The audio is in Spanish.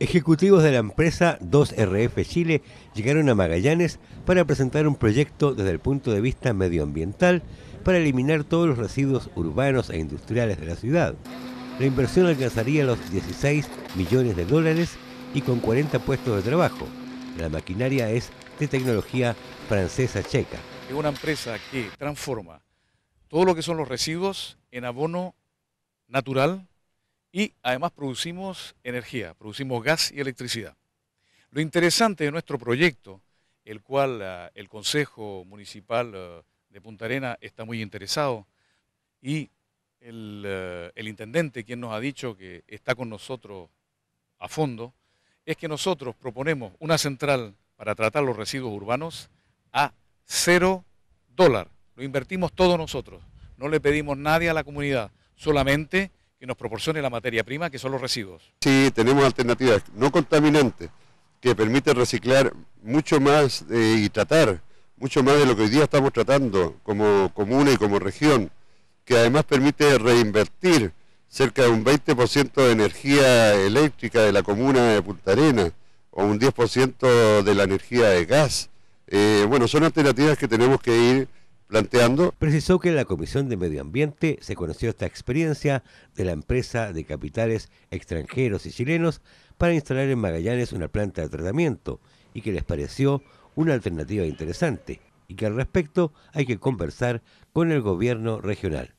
Ejecutivos de la empresa 2RF Chile llegaron a Magallanes para presentar un proyecto desde el punto de vista medioambiental para eliminar todos los residuos urbanos e industriales de la ciudad. La inversión alcanzaría los 16 millones de dólares y con 40 puestos de trabajo. La maquinaria es de tecnología francesa checa. Es una empresa que transforma todo lo que son los residuos en abono natural y además producimos energía, producimos gas y electricidad. Lo interesante de nuestro proyecto, el cual ah, el Consejo Municipal ah, de Punta Arena está muy interesado y el, ah, el, intendente quien nos ha dicho que está con nosotros a fondo, es que nosotros proponemos una central para tratar los residuos urbanos a cero dólar. Lo invertimos todos nosotros, no le pedimos nadie a la comunidad, solamente que nos proporcione la materia prima, que son los residuos. Sí, tenemos alternativas no contaminantes que permiten reciclar mucho más eh, y tratar mucho más de lo que hoy día estamos tratando como comuna y como región, que además permite reinvertir cerca de un 20% de energía eléctrica de la comuna de Punta Arena, o un 10% de la energía de gas. Eh, bueno, son alternativas que tenemos que ir planteando. Precisó que en la Comisión de Medio Ambiente se conoció esta experiencia de la empresa de capitales extranjeros y chilenos para instalar en Magallanes una planta de tratamiento y que les pareció una alternativa interesante y que al respecto hay que conversar con el gobierno regional.